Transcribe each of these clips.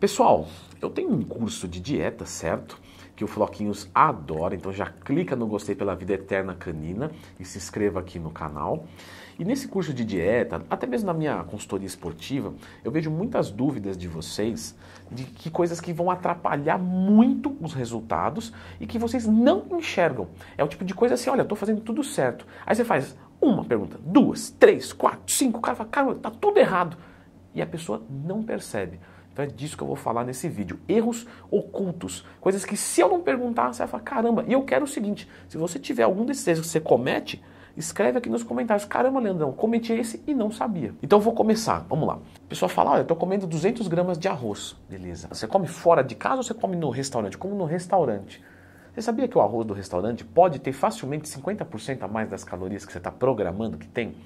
Pessoal, eu tenho um curso de dieta, certo? Que o Floquinhos adora, então já clica no gostei pela vida eterna canina e se inscreva aqui no canal. E nesse curso de dieta, até mesmo na minha consultoria esportiva, eu vejo muitas dúvidas de vocês de que coisas que vão atrapalhar muito os resultados e que vocês não enxergam. É o tipo de coisa assim, olha, estou fazendo tudo certo. Aí você faz uma pergunta, duas, três, quatro, cinco, o cara fala, cara, tá tudo errado. E a pessoa não percebe. Então é disso que eu vou falar nesse vídeo. Erros ocultos. Coisas que se eu não perguntar, você vai falar, caramba, e eu quero o seguinte: se você tiver algum desses erros que você comete, escreve aqui nos comentários. Caramba, Leandrão, cometi esse e não sabia. Então eu vou começar, vamos lá. A pessoa fala, olha, eu tô comendo 200 gramas de arroz. Beleza. Você come fora de casa ou você come no restaurante? Como no restaurante. Você sabia que o arroz do restaurante pode ter facilmente 50% a mais das calorias que você está programando que tem?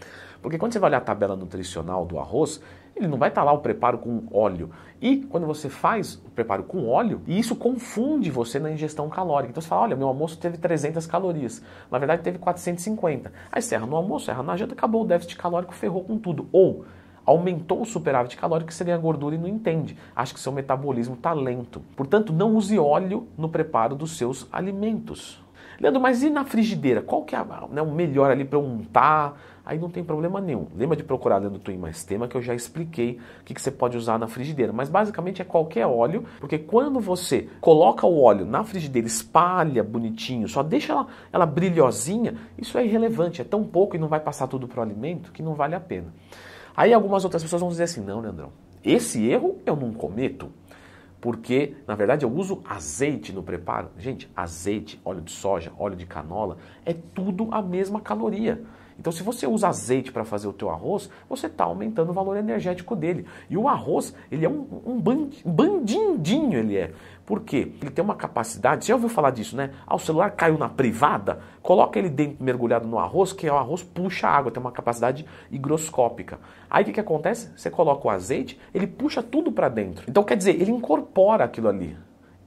Porque quando você vai olhar a tabela nutricional do arroz, ele não vai estar tá lá o preparo com óleo. E quando você faz o preparo com óleo, e isso confunde você na ingestão calórica. Então você fala, olha, meu almoço teve 300 calorias, na verdade teve 450. Aí você erra no almoço, erra na janta, acabou o déficit calórico, ferrou com tudo. Ou aumentou o superávit calórico que você ganha gordura e não entende. Acha que seu metabolismo está lento. Portanto, não use óleo no preparo dos seus alimentos. Leandro, mas e na frigideira? Qual que é né, o melhor ali para untar? Aí não tem problema nenhum. Lembra de procurar Leandro Twin mais tema que eu já expliquei o que, que você pode usar na frigideira. Mas basicamente é qualquer óleo, porque quando você coloca o óleo na frigideira, espalha bonitinho, só deixa ela, ela brilhosinha, isso é irrelevante, é tão pouco e não vai passar tudo para o alimento que não vale a pena. Aí algumas outras pessoas vão dizer assim: não, Leandrão, esse erro eu não cometo, porque na verdade eu uso azeite no preparo. Gente, azeite, óleo de soja, óleo de canola, é tudo a mesma caloria. Então, se você usa azeite para fazer o teu arroz, você está aumentando o valor energético dele. E o arroz, ele é um, um bandindinho, ele é. Por quê? Ele tem uma capacidade, você já ouviu falar disso, né? Ah, o celular caiu na privada, coloca ele dentro, mergulhado no arroz, que é o arroz puxa a água, tem uma capacidade higroscópica. Aí o que, que acontece? Você coloca o azeite, ele puxa tudo para dentro. Então, quer dizer, ele incorpora aquilo ali.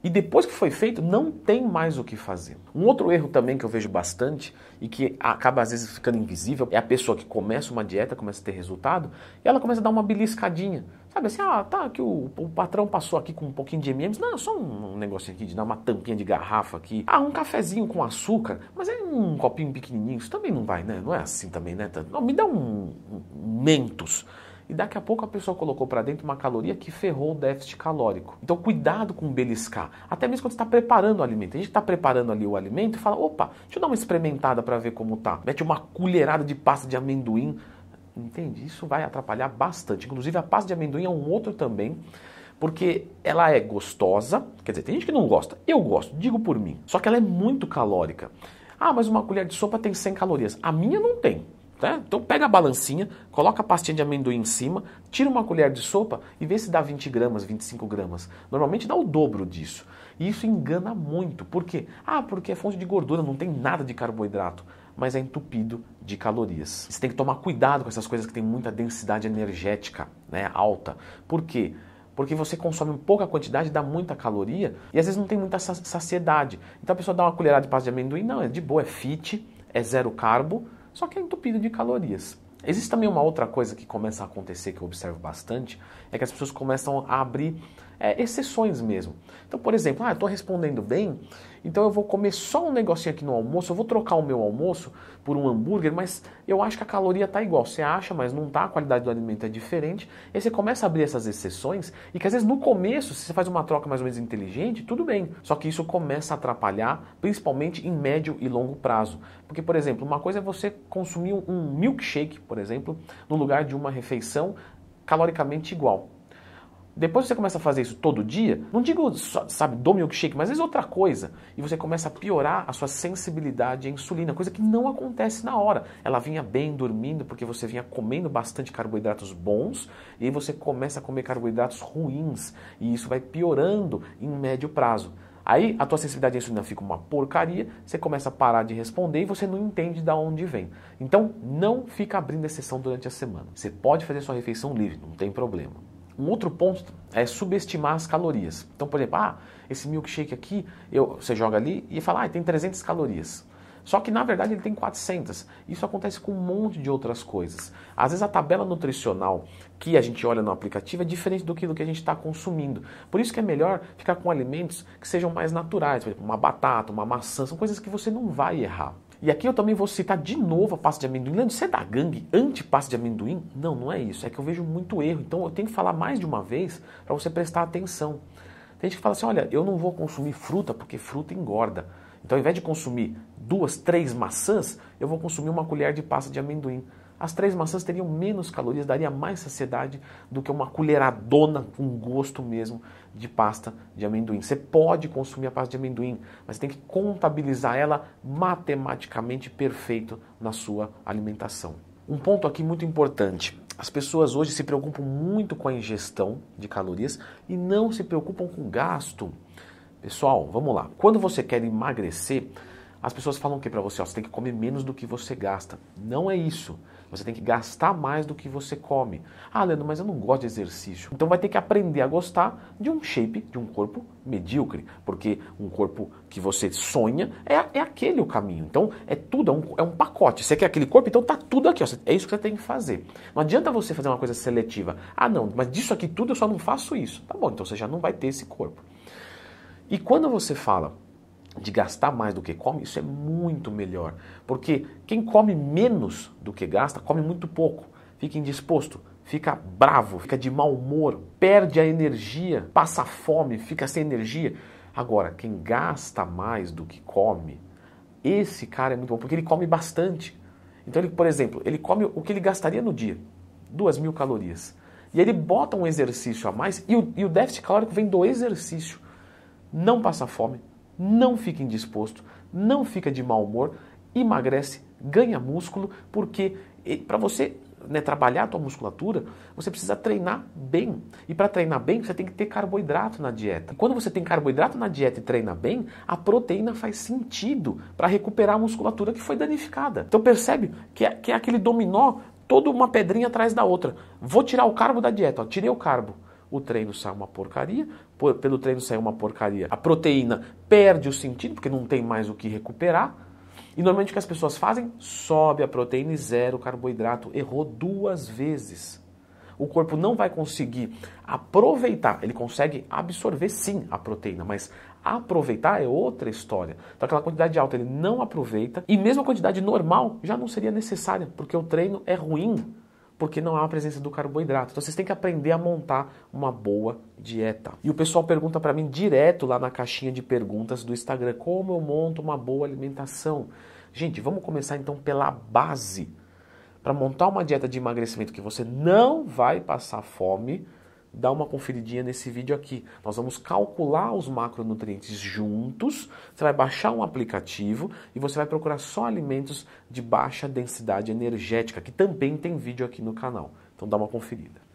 E depois que foi feito, não tem mais o que fazer. Um outro erro também que eu vejo bastante e que acaba às vezes ficando invisível é a pessoa que começa uma dieta, começa a ter resultado e ela começa a dar uma beliscadinha. Sabe assim, ah, tá, que o, o patrão passou aqui com um pouquinho de MMs. Não, só um, um negocinho aqui de dar uma tampinha de garrafa aqui. Ah, um cafezinho com açúcar, mas é um copinho pequenininho. Isso também não vai, né? Não é assim também, né? Não, me dá um, um mentos e daqui a pouco a pessoa colocou para dentro uma caloria que ferrou o déficit calórico. Então cuidado com beliscar, até mesmo quando está preparando o alimento. A gente está preparando ali o alimento e fala, opa, deixa eu dar uma experimentada para ver como tá. Mete uma colherada de pasta de amendoim, entende? Isso vai atrapalhar bastante. Inclusive a pasta de amendoim é um outro também porque ela é gostosa, quer dizer, tem gente que não gosta, eu gosto, digo por mim. Só que ela é muito calórica. Ah, mas uma colher de sopa tem 100 calorias. A minha não tem. Tá? Então pega a balancinha, coloca a pastinha de amendoim em cima, tira uma colher de sopa e vê se dá 20 gramas, 25 gramas. Normalmente dá o dobro disso. E isso engana muito. Por quê? Ah, porque é fonte de gordura, não tem nada de carboidrato, mas é entupido de calorias. Você tem que tomar cuidado com essas coisas que têm muita densidade energética né, alta. Por quê? porque você consome pouca quantidade, dá muita caloria e às vezes não tem muita saciedade. Então a pessoa dá uma colherada de pasta de amendoim, não, é de boa, é fit, é zero carbo, só que é entupido de calorias. Existe também uma outra coisa que começa a acontecer, que eu observo bastante, é que as pessoas começam a abrir é, exceções mesmo. Então, por exemplo, ah, estou respondendo bem, então eu vou comer só um negocinho aqui no almoço, eu vou trocar o meu almoço por um hambúrguer, mas eu acho que a caloria está igual. Você acha, mas não está, a qualidade do alimento é diferente. E aí você começa a abrir essas exceções, e que às vezes no começo, se você faz uma troca mais ou menos inteligente, tudo bem. Só que isso começa a atrapalhar, principalmente em médio e longo prazo. Porque, por exemplo, uma coisa é você consumir um milkshake, por exemplo, no lugar de uma refeição caloricamente igual. Depois você começa a fazer isso todo dia, não digo, só, sabe, do milkshake, mas às vezes outra coisa. E você começa a piorar a sua sensibilidade à insulina, coisa que não acontece na hora. Ela vinha bem dormindo porque você vinha comendo bastante carboidratos bons e aí você começa a comer carboidratos ruins. E isso vai piorando em médio prazo. Aí a tua sensibilidade à insulina fica uma porcaria, você começa a parar de responder e você não entende de onde vem. Então não fica abrindo exceção durante a semana. Você pode fazer sua refeição livre, não tem problema. Um outro ponto é subestimar as calorias. Então, por exemplo, ah, esse milkshake aqui, eu, você joga ali e fala, ah, tem 300 calorias. Só que na verdade ele tem 400. Isso acontece com um monte de outras coisas. Às vezes a tabela nutricional que a gente olha no aplicativo é diferente do que, do que a gente está consumindo. Por isso que é melhor ficar com alimentos que sejam mais naturais, por exemplo, uma batata, uma maçã, são coisas que você não vai errar. E aqui eu também vou citar de novo a pasta de amendoim. Leandro, você é da gangue anti-pasta de amendoim? Não, não é isso. É que eu vejo muito erro. Então eu tenho que falar mais de uma vez para você prestar atenção. Tem gente que fala assim: olha, eu não vou consumir fruta porque fruta engorda. Então, ao invés de consumir duas, três maçãs, eu vou consumir uma colher de pasta de amendoim. As três maçãs teriam menos calorias, daria mais saciedade do que uma colheradona com gosto mesmo de pasta de amendoim. Você pode consumir a pasta de amendoim, mas tem que contabilizar ela matematicamente perfeito na sua alimentação. Um ponto aqui muito importante. As pessoas hoje se preocupam muito com a ingestão de calorias e não se preocupam com o gasto. Pessoal, vamos lá. Quando você quer emagrecer, as pessoas falam o que para você? Ó, você tem que comer menos do que você gasta. Não é isso. Você tem que gastar mais do que você come. Ah, Leandro, mas eu não gosto de exercício. Então vai ter que aprender a gostar de um shape, de um corpo medíocre. Porque um corpo que você sonha é, é aquele o caminho. Então é tudo, é um, é um pacote. Você quer aquele corpo, então tá tudo aqui. Ó. É isso que você tem que fazer. Não adianta você fazer uma coisa seletiva. Ah, não, mas disso aqui tudo eu só não faço isso. Tá bom, então você já não vai ter esse corpo. E quando você fala de gastar mais do que come, isso é muito melhor. Porque quem come menos do que gasta, come muito pouco, fica indisposto, fica bravo, fica de mau humor, perde a energia, passa fome, fica sem energia. Agora, quem gasta mais do que come, esse cara é muito bom, porque ele come bastante. Então, ele, por exemplo, ele come o que ele gastaria no dia, duas mil calorias. E ele bota um exercício a mais e o, e o déficit calórico vem do exercício. Não passa fome, não fica indisposto, não fica de mau humor, emagrece, ganha músculo, porque para você né, trabalhar a tua musculatura, você precisa treinar bem. E para treinar bem, você tem que ter carboidrato na dieta. Quando você tem carboidrato na dieta e treina bem, a proteína faz sentido para recuperar a musculatura que foi danificada. Então percebe que é, que é aquele dominó, toda uma pedrinha atrás da outra. Vou tirar o carbo da dieta, ó, tirei o carbo o treino sai uma porcaria, por, pelo treino sai uma porcaria. A proteína perde o sentido, porque não tem mais o que recuperar. E normalmente o que as pessoas fazem? Sobe a proteína e zero o carboidrato. Errou duas vezes. O corpo não vai conseguir aproveitar. Ele consegue absorver sim a proteína, mas aproveitar é outra história. Então aquela quantidade alta ele não aproveita e mesmo a quantidade normal já não seria necessária, porque o treino é ruim porque não há a presença do carboidrato. Então vocês têm que aprender a montar uma boa dieta. E o pessoal pergunta para mim direto lá na caixinha de perguntas do Instagram como eu monto uma boa alimentação. Gente, vamos começar então pela base. Para montar uma dieta de emagrecimento que você não vai passar fome, dá uma conferidinha nesse vídeo aqui. Nós vamos calcular os macronutrientes juntos. Você vai baixar um aplicativo e você vai procurar só alimentos de baixa densidade energética, que também tem vídeo aqui no canal. Então dá uma conferida.